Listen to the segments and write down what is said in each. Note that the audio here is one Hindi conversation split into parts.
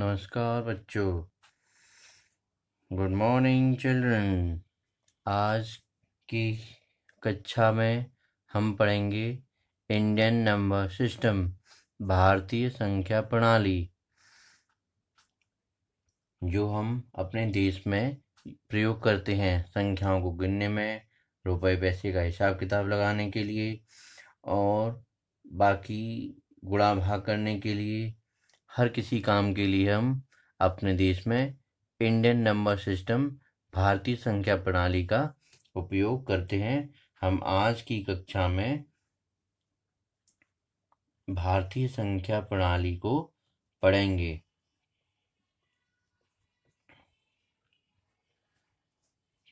नमस्कार बच्चों गुड मॉर्निंग चिल्ड्रन आज की कक्षा में हम पढ़ेंगे इंडियन नंबर सिस्टम भारतीय संख्या प्रणाली जो हम अपने देश में प्रयोग करते हैं संख्याओं को गिनने में रुपए पैसे का हिसाब किताब लगाने के लिए और बाकी गुणा भाग करने के लिए हर किसी काम के लिए हम अपने देश में इंडियन नंबर सिस्टम भारतीय संख्या प्रणाली का उपयोग करते हैं हम आज की कक्षा में भारतीय संख्या प्रणाली को पढ़ेंगे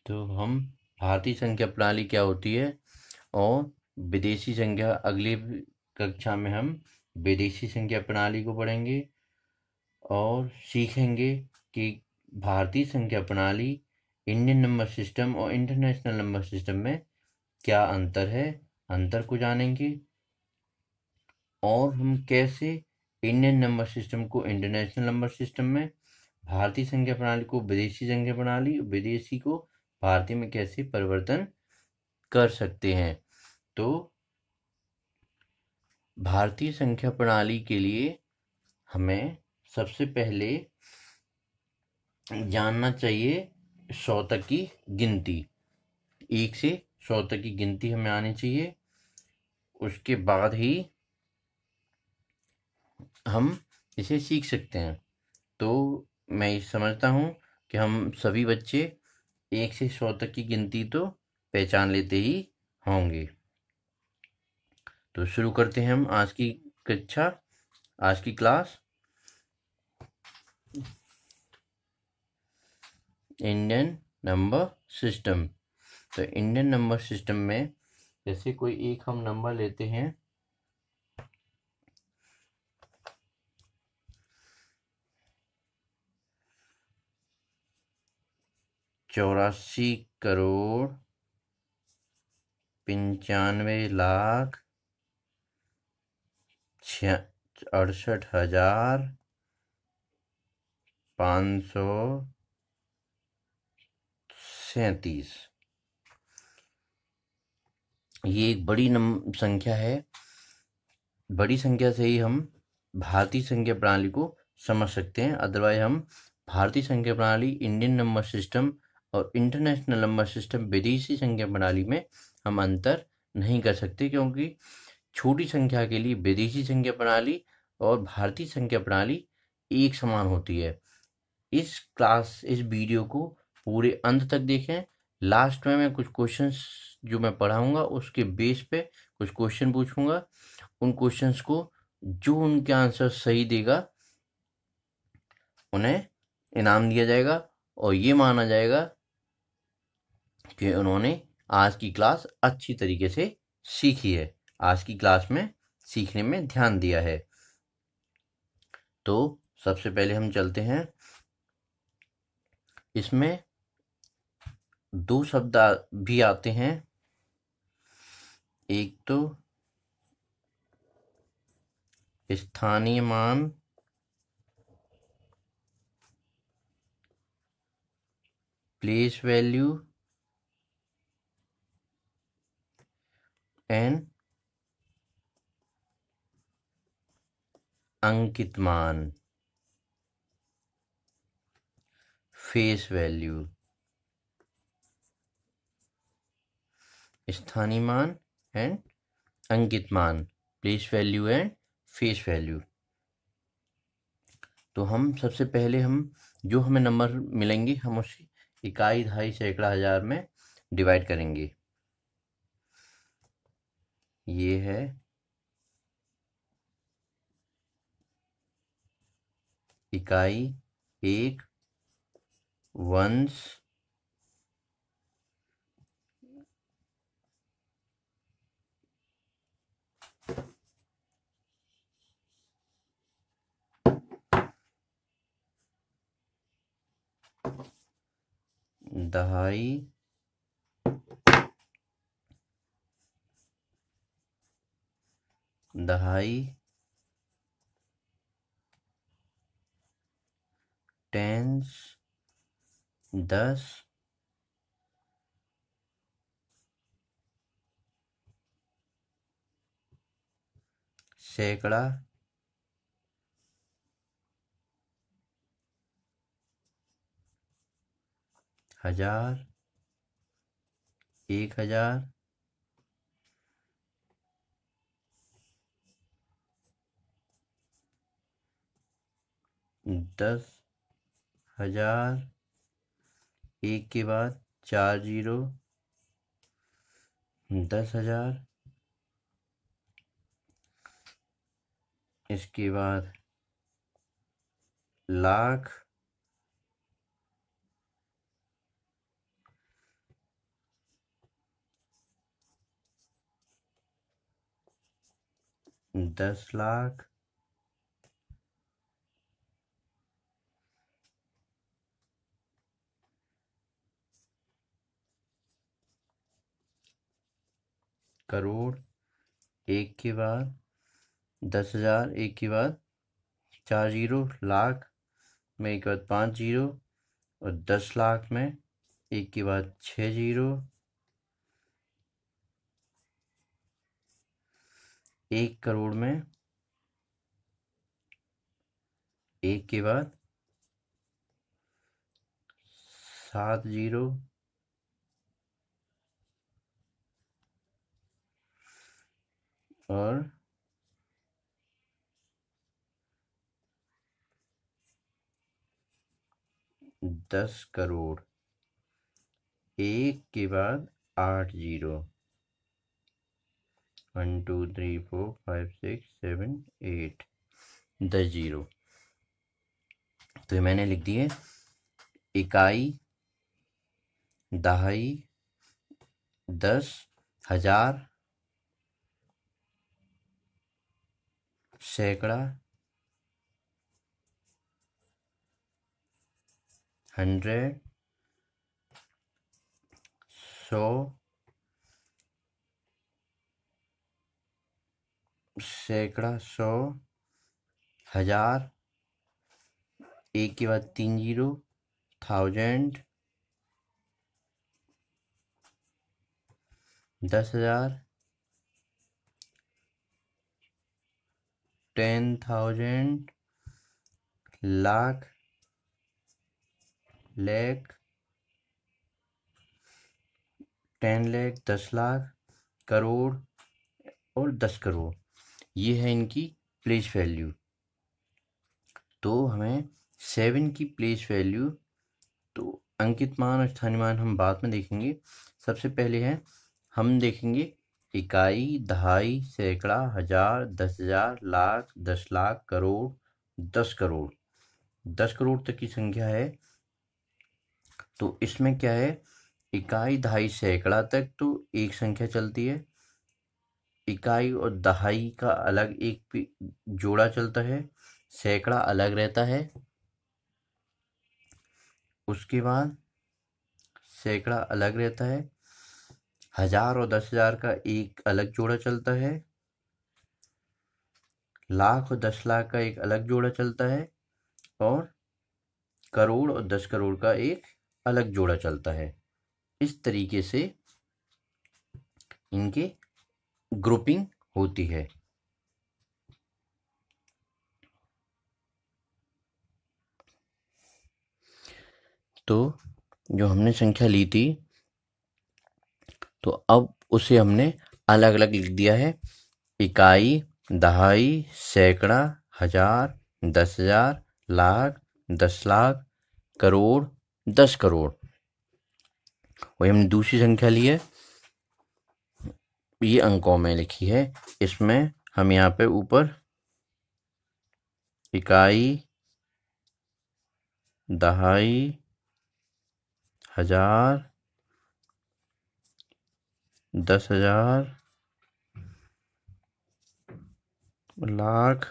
तो हम भारतीय संख्या प्रणाली क्या होती है और विदेशी संख्या अगली कक्षा में हम विदेशी संख्या प्रणाली को पढ़ेंगे और सीखेंगे कि भारतीय संख्या प्रणाली इंडियन नंबर सिस्टम और इंटरनेशनल नंबर सिस्टम में क्या अंतर है अंतर को जानेंगे और हम कैसे इंडियन नंबर सिस्टम को इंटरनेशनल नंबर सिस्टम में भारतीय संख्या प्रणाली को विदेशी संख्या प्रणाली विदेशी को भारतीय में कैसे परिवर्तन कर सकते हैं तो भारतीय संख्या प्रणाली के लिए हमें सबसे पहले जानना चाहिए सौ तक की गिनती एक से सौ तक की गिनती हमें आनी चाहिए उसके बाद ही हम इसे सीख सकते हैं तो मैं ये समझता हूँ कि हम सभी बच्चे एक से सौ तक की गिनती तो पहचान लेते ही होंगे तो शुरू करते हैं हम आज की कक्षा आज की क्लास इंडियन नंबर सिस्टम तो इंडियन नंबर सिस्टम में जैसे कोई एक हम नंबर लेते हैं चौरासी करोड़ पंचानवे लाख अड़सठ हजार पाँच सौ सैतीस ये एक बड़ी नम संख्या है बड़ी संख्या से ही हम भारतीय संख्या प्रणाली को समझ सकते हैं अदरवाइज हम भारतीय संख्या प्रणाली इंडियन नंबर सिस्टम और इंटरनेशनल नंबर सिस्टम विदेशी संख्या प्रणाली में हम अंतर नहीं कर सकते क्योंकि छोटी संख्या के लिए विदेशी संख्या प्रणाली और भारतीय संख्या प्रणाली एक समान होती है इस क्लास इस वीडियो को पूरे अंत तक देखें लास्ट में मैं कुछ क्वेश्चंस जो मैं पढ़ाऊंगा उसके बेस पे कुछ क्वेश्चन पूछूंगा उन क्वेश्चंस को जो उनके आंसर सही देगा उन्हें इनाम दिया जाएगा और ये माना जाएगा कि उन्होंने आज की क्लास अच्छी तरीके से सीखी है आज की क्लास में सीखने में ध्यान दिया है तो सबसे पहले हम चलते हैं इसमें दो शब्द भी आते हैं एक तो स्थानीय मान प्लेस वैल्यू एंड अंकित मान फेस वैल्यू स्थानीय मान एंड अंकित मान place value and face value तो हम सबसे पहले हम जो हमें नंबर मिलेंगे हम उसे इकाई ढाई सैकड़ा हज़ार में डिवाइड करेंगे ये है इकाई एक वंश दहाई दहाई टेंस दस सैकड़ा हजार एक हजार दस हजार एक के बाद चार जीरो दस हजार इसके बाद लाख दस लाख करोड़ एक के बाद दस हज़ार एक के बाद चार जीरो लाख में एक के बाद पाँच जीरो और दस लाख में एक के बाद छः जीरो एक करोड़ में एक के बाद सात जीरो और दस करोड़ एक के बाद आठ zero one two three four five six seven eight दस जीरो तो ये मैंने लिख दिए इकाई दहाई दस हजार सैकड़ा हंड्रेड सौ सैकड़ा सौ हजार एक के बाद तीन जीरो थाउजेंड दस हजार टेन थाउजेंड लाख लेख टेन लेख दस लाख करोड़ और दस करोड़ ये है इनकी प्लेस वैल्यू तो हमें सेवन की प्लेस वैल्यू तो अंकित मान और स्थानीय मान हम बाद में देखेंगे सबसे पहले है हम देखेंगे इकाई दहाई सैकड़ा हजार दस हजार लाख दस लाख करोड़ दस करोड़ दस करोड़ तक की संख्या है तो इसमें क्या है इकाई दहाई सैकड़ा तक तो एक संख्या चलती है इकाई और दहाई का अलग एक जोड़ा चलता है सैकड़ा अलग रहता है उसके बाद सैकड़ा अलग रहता है हजार और दस हजार का एक अलग जोड़ा चलता है लाख और दस लाख का एक अलग जोड़ा चलता है और करोड़ और दस करोड़ का एक अलग जोड़ा चलता है इस तरीके से इनके ग्रुपिंग होती है तो जो हमने संख्या ली थी तो अब उसे हमने अलग अलग लिख दिया है इकाई दहाई सैकड़ा हजार दस हजार लाख दस लाख करोड़ दस करोड़ वही हमने दूसरी संख्या ली है ये अंकों में लिखी है इसमें हम यहाँ पे ऊपर इकाई दहाई हजार दस हजार लाख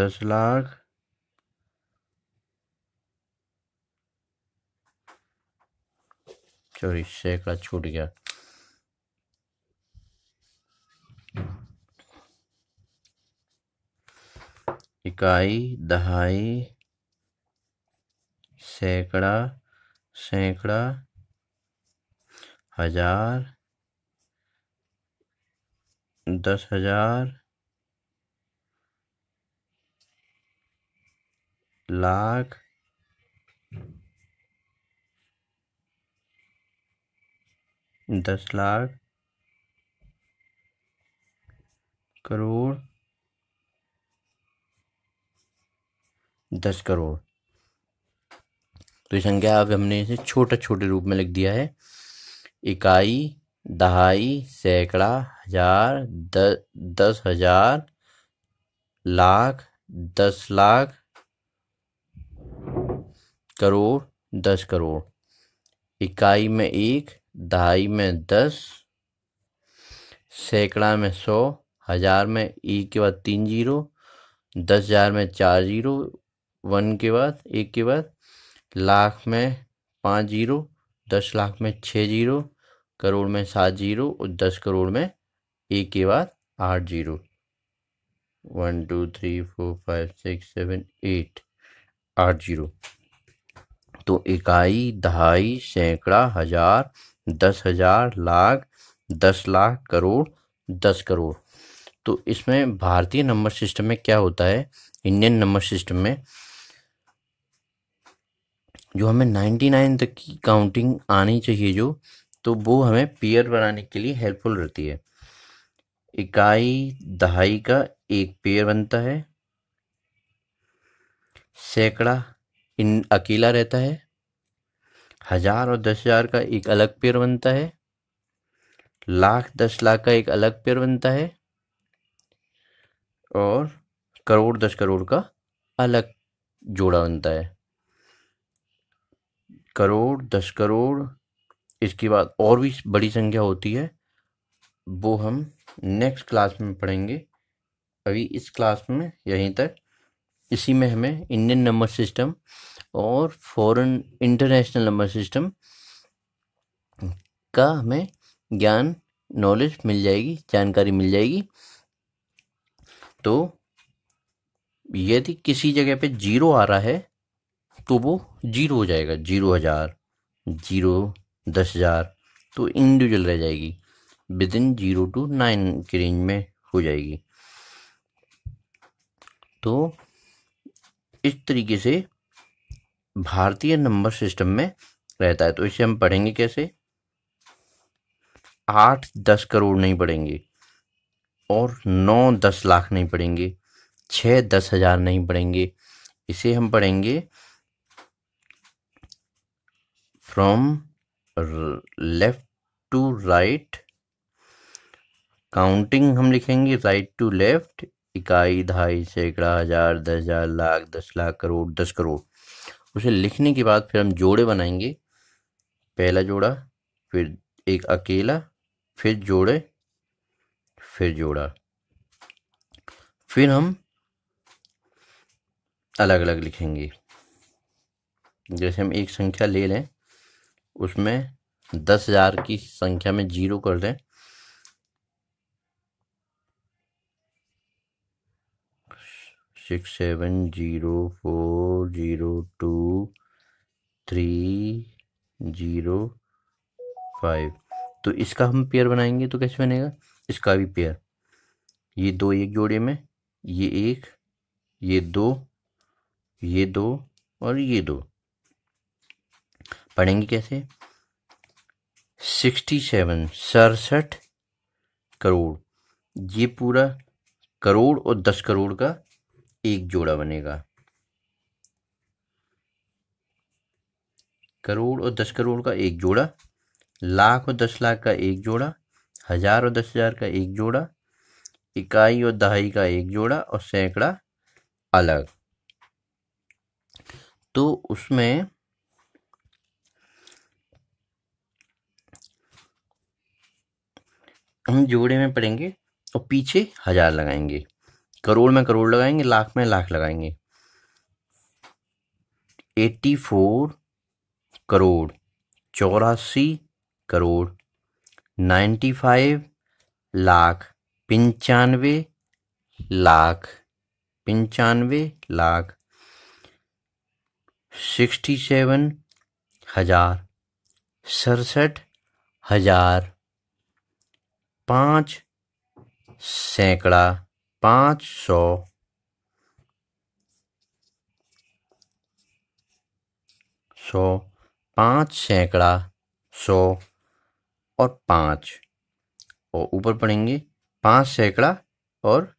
दस लाख चौबीस सैकड़ा छूट गया इकाई दहाई सैकड़ा सैकड़ा हजार दस हजार लाख दस लाख करोड़ दस करोड़ तो ये संख्या अब हमने इसे छोटे छोटे रूप में लिख दिया है इकाई दहाई सैकड़ा हजार द, दस हजार लाख दस लाख करोड़ दस करोड़ इकाई में एक दहाई में दस सैकड़ा में सौ हज़ार में एक के बाद तीन जीरो दस हज़ार में चार जीरो वन के बाद एक के बाद लाख में पाँच जीरो दस लाख में छः जीरो करोड़ में सात जीरो और दस करोड़ में एक के बाद आठ zero one two three four five six seven eight आठ जीरो तो इकाई दहाई सैकड़ा हजार दस हजार लाख दस लाख करोड़ दस करोड़ तो इसमें भारतीय नंबर सिस्टम में क्या होता है इंडियन नंबर सिस्टम में जो हमें नाइन्टी नाइन तक की काउंटिंग आनी चाहिए जो तो वो हमें पेयर बनाने के लिए हेल्पफुल रहती है इकाई दहाई का एक पेयर बनता है सैकड़ा इन अकेला रहता है हजार और दस हजार का एक अलग पेयर बनता है लाख दस लाख का एक अलग पेयर बनता है और करोड़ दस करोड़ का अलग जोड़ा बनता है करोड़ दस करोड़ इसके बाद और भी बड़ी संख्या होती है वो हम नेक्स्ट क्लास में पढ़ेंगे अभी इस क्लास में यहीं तक इसी में हमें इंडियन नंबर सिस्टम और फॉरेन इंटरनेशनल नंबर सिस्टम का हमें ज्ञान नॉलेज मिल जाएगी जानकारी मिल जाएगी तो यदि किसी जगह पे जीरो आ रहा है तो वो जीरो हो जाएगा जीरो हज़ार जीरो दस हज़ार तो इंडिविजुअल रह जाएगी within zero to nine के रेंज में हो जाएगी तो इस तरीके से भारतीय नंबर सिस्टम में रहता है तो इसे हम पढ़ेंगे कैसे आठ दस करोड़ नहीं पढ़ेंगे और नौ दस लाख नहीं पढ़ेंगे छः दस हज़ार नहीं पढ़ेंगे इसे हम पढ़ेंगे from left to right counting हम लिखेंगे राइट टू लेफ्ट इकाई ढाई सैकड़ा हजार दस हजार लाख दस लाख करोड़ दस करोड़ उसे लिखने के बाद फिर हम जोड़े बनाएंगे पहला जोड़ा फिर एक अकेला फिर जोड़े फिर जोड़ा फिर हम अलग अलग लिखेंगे जैसे हम एक संख्या ले लें उसमें दस हजार की संख्या में जीरो कर दें six seven zero four zero two three zero five तो इसका हम पेयर बनाएंगे तो कैसे बनेगा इसका भी पेयर ये दो एक जोड़े में ये एक ये दो ये दो और ये दो पढ़ेंगे कैसे सिक्सटी सेवन सड़सठ करोड़ ये पूरा करोड़ और दस करोड़ का एक जोड़ा बनेगा करोड़ और दस करोड़ का एक जोड़ा लाख और दस लाख का एक जोड़ा हजार और दस हजार का एक जोड़ा इकाई और दहाई का एक जोड़ा और सैकड़ा अलग तो उसमें हम जोड़े में पड़ेंगे और तो पीछे हजार लगाएंगे करोड़ में करोड़ लगाएंगे लाख में लाख लगाएंगे एट्टी फोर करोड़ चौरासी करोड़ नाइन्टी फाइव लाख पंचानवे लाख पंचानवे लाख सिक्सटी सेवन हजार सड़सठ हजार पाँच सैकड़ा पाँच सौ सौ पाँच सैकड़ा सौ और पाँच और ऊपर पढ़ेंगे पाँच सैकड़ा और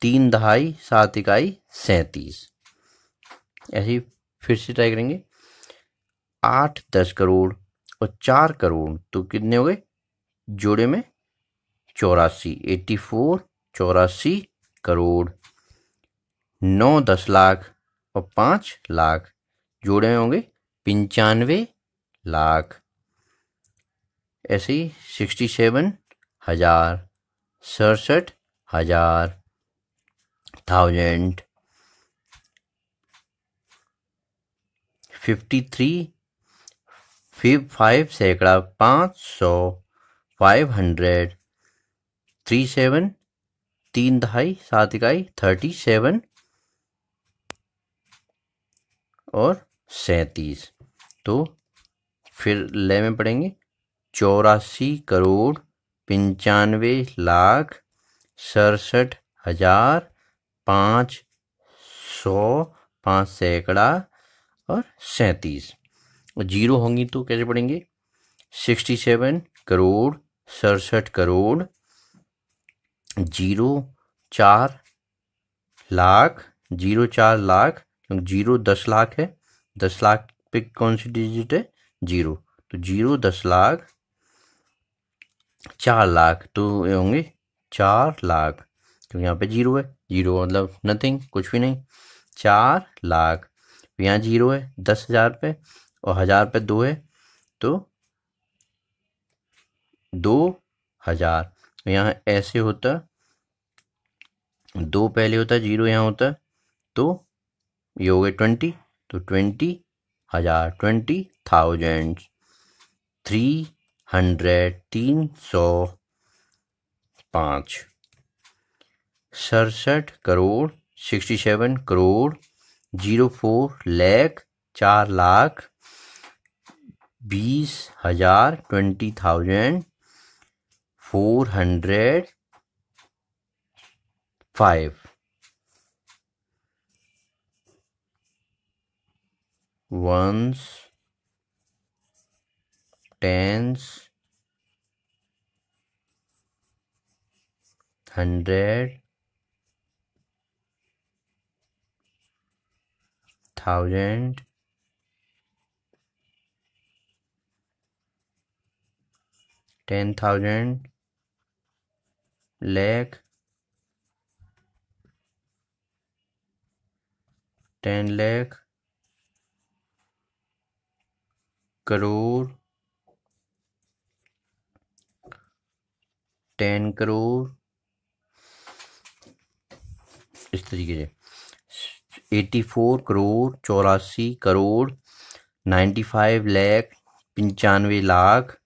तीन दहाई सात इकाई सैंतीस ऐसे ही फिर से ट्राई करेंगे आठ दस करोड़ और चार करोड़ तो कितने हो गए जोड़े में चौरासी एट्टी फोर चौरासी करोड़ नौ दस लाख और पाँच लाख जोड़े होंगे पंचानवे लाख ऐसे ही सिक्सटी सेवन हज़ार सड़सठ हज़ार thousand fifty three fif five सैकड़ा पाँच सौ फाइव हंड्रेड थ्री सेवन तीन दहाई सात इकाई थर्टी सेवन और सैतीस तो फिर ले में पढ़ेंगे चौरासी करोड़ पंचानवे लाख सड़सठ हजार पाँच सौ पाँच सैकड़ा और सैंतीस जीरो होंगी तो कैसे पढ़ेंगे सिक्सटी सेवन करोड़ सड़सठ करोड़ जीरो चार लाख जीरो चार लाख क्योंकि जीरो दस लाख है दस लाख पे कौन सी डिजिट है जीरो तो जीरो दस लाख चार लाख तो ये होंगे चार लाख क्योंकि यहाँ पे जीरो है जीरो मतलब नथिंग कुछ भी नहीं चार लाख तो यहाँ जीरो है दस हज़ार पे और हज़ार पे दो है तो दो हज़ार तो यहाँ ऐसे होता दो पहले होता है जीरो यहाँ होता तो ये हो गए ट्वेंटी तो ट्वेंटी हज़ार ट्वेंटी थाउजेंड थ्री हंड्रेड तीन सौ पाँच सड़सठ crore sixty seven crore zero four lakh चार लाख बीस हज़ार twenty thousand four hundred 5. tens, hundred, thousand, ten thousand, lakh, ten lakh crore ten crore इस तरीके से एटी फोर करोड़ चौरासी करोड़ नाइन्टी फाइव लैख पंचानवे लाख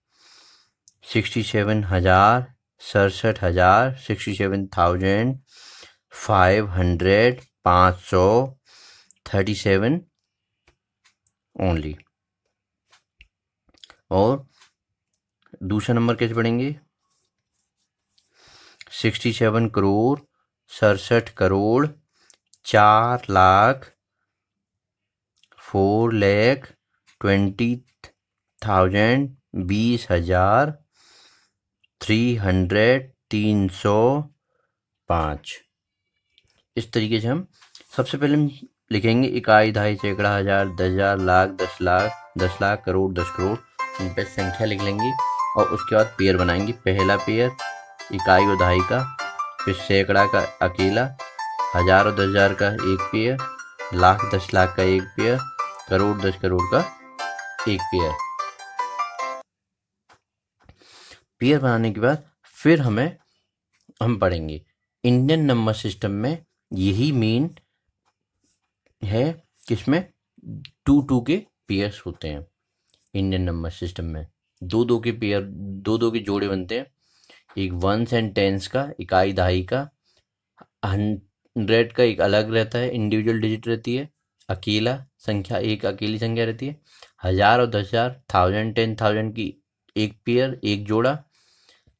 सिक्सटी सेवन हज़ार सड़सठ हज़ार sixty seven thousand five hundred पाँच सौ 37 ओनली और दूसरा नंबर कैसे पढ़ेंगे सिक्सटी सेवन करोड़ सड़सठ करोड़ चार lakh four lakh twenty thousand बीस हजार थ्री हंड्रेड तीन सौ पाँच इस तरीके से हम सबसे पहले हम लिखेंगे इकाई ढाई सैकड़ा हज़ार दस हज़ार लाख दस लाख दस लाख करोड़ दस करोड़ उन पर संख्या लिख लेंगे और उसके बाद पेयर बनाएंगे पहला पेयर इकाई और ढाई का फिर सैकड़ा का अकेला हज़ार और दस हज़ार का एक पेयर लाख दस लाख का एक पेयर करोड़ दस करोड़ का एक पेयर पेयर बनाने के बाद फिर हमें हम पढ़ेंगे इंडियन नंबर सिस्टम में यही मेन है किसमें टू टू के पेयर्स होते हैं इंडियन नंबर सिस्टम में दो दो के पेयर दो दो के जोड़े बनते हैं एक वंस एंड टेंस का इकाई दहाई का हंड्रेड का एक अलग रहता है इंडिविजुअल डिजिट रहती है अकेला संख्या एक अकेली संख्या रहती है हजार और दस हजार थाउजेंड टेन थाउजेंड की एक पेयर एक जोड़ा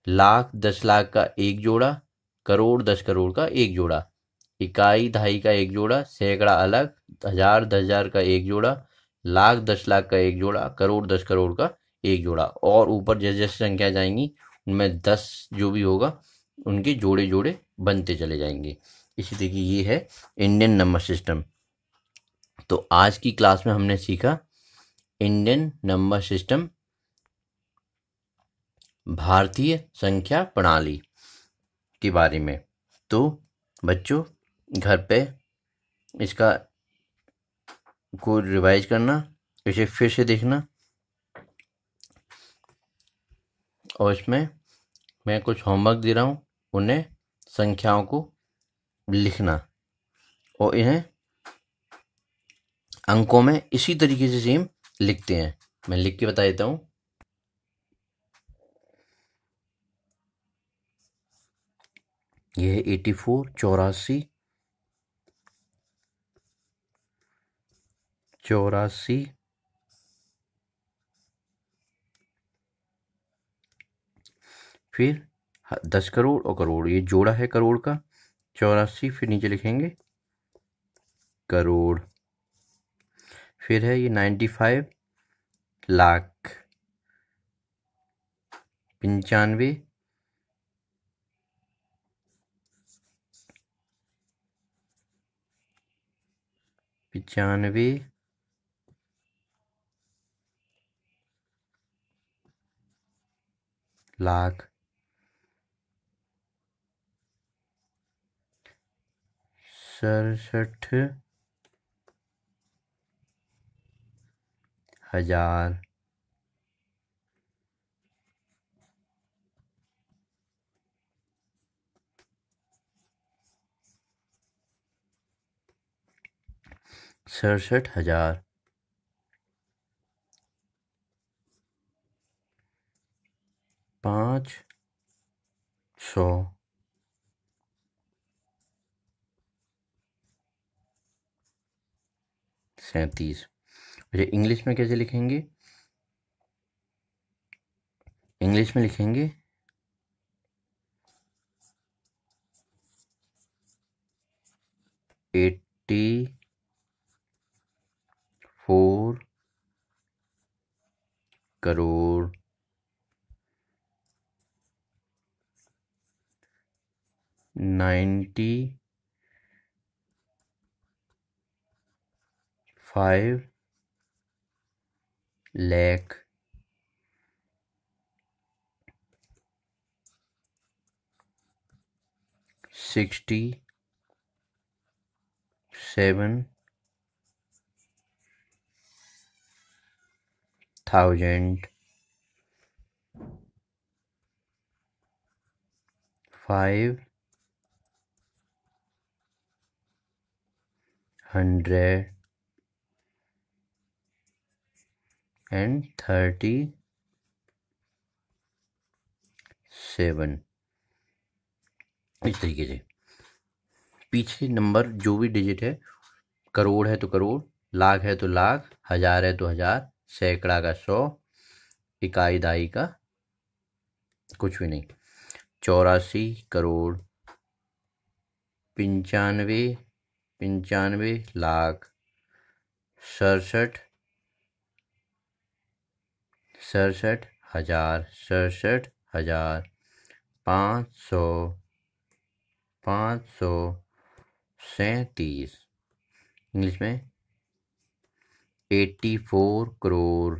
लाख दस लाख का एक जोड़ा करोड़ दस करोड़ का एक जोड़ा इकाई दहाई का एक जोड़ा सैकड़ा अलग हजार दस हजार का एक जोड़ा लाख दस लाख का एक जोड़ा करोड़ दस करोड़ का एक जोड़ा और ऊपर जैसे जैसे संख्या जाएंगी उनमें दस जो भी होगा उनके जोड़े जोड़े बनते चले जाएंगे इसी तरीके ये है इंडियन नंबर सिस्टम तो आज की क्लास में हमने सीखा इंडियन नंबर सिस्टम भारतीय संख्या प्रणाली के बारे में तो बच्चों घर पे इसका को रिवाइज करना इसे फिर से देखना और इसमें मैं कुछ होमवर्क दे रहा हूँ उन्हें संख्याओं को लिखना और इन्हें अंकों में इसी तरीके से सेम लिखते हैं मैं लिख के बता देता हूँ यह एटी फोर चौरासी चौरासी फिर दस करोड़ और करोड़ ये जोड़ा है करोड़ का चौरासी फिर नीचे लिखेंगे करोड़ फिर है ये नाइन्टी फाइव लाख पंचानवे पचानवे लाख सड़सठ हजार सड़सठ हजार पाँच सौ सैतीस अच्छा इंग्लिश में कैसे लिखेंगे इंग्लिश में लिखेंगे eighty four crore ninety five lakh sixty seven thousand five hundred and thirty seven इस तरीके से पीछे नंबर जो भी डिजिट है करोड़ है तो करोड़ लाख है तो लाख हजार है तो हजार सैकड़ा का सौ इकाई दाई का कुछ भी नहीं चौरासी करोड़ पंचानवे पंचानवे लाख सड़सठ सड़सठ हज़ार सड़सठ हज़ार पाँच सौ पाँच सौ सैंतीस इंग्लिश में eighty four crore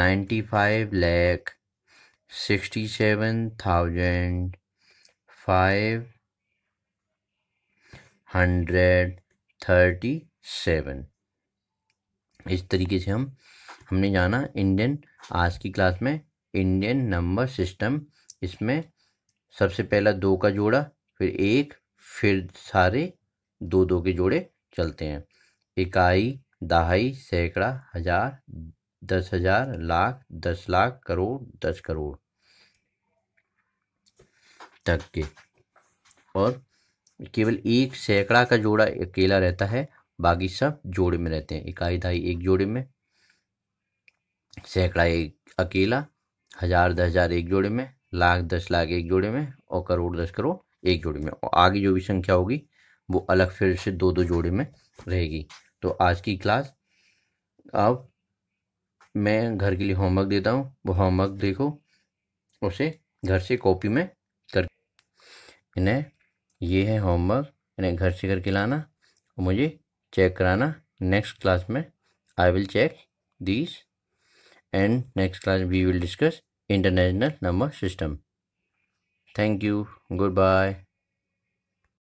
ninety five lakh sixty seven thousand five hundred thirty seven इस तरीके से हम हमने जाना इंडियन आज की क्लास में इंडियन नंबर सिस्टम इसमें सबसे पहला दो का जोड़ा फिर एक फिर सारे दो दो के जोड़े चलते हैं इकाई दहाई सैकड़ा हजार दस हजार लाख दस लाख करोड़ दस करोड़ तक के और केवल एक सैकड़ा का जोड़ा अकेला रहता है बाकी सब जोड़े में रहते हैं इकाई दहाई एक जोड़े में सैकड़ा एक अकेला हजार दस हजार एक जोड़े में लाख दस लाख एक जोड़े में और करोड़ दस करोड़ एक जोड़े में और आगे जो भी संख्या होगी वो अलग फिर से दो दो जोड़े में रहेगी तो आज की क्लास अब मैं घर के लिए होमवर्क देता हूँ वो होमवर्क देखो उसे घर से कॉपी में कर इन्हें ये है होमवर्क यानी घर से करके लाना और मुझे चेक कराना नेक्स्ट क्लास में I will check this and next class we will discuss international number system thank you good bye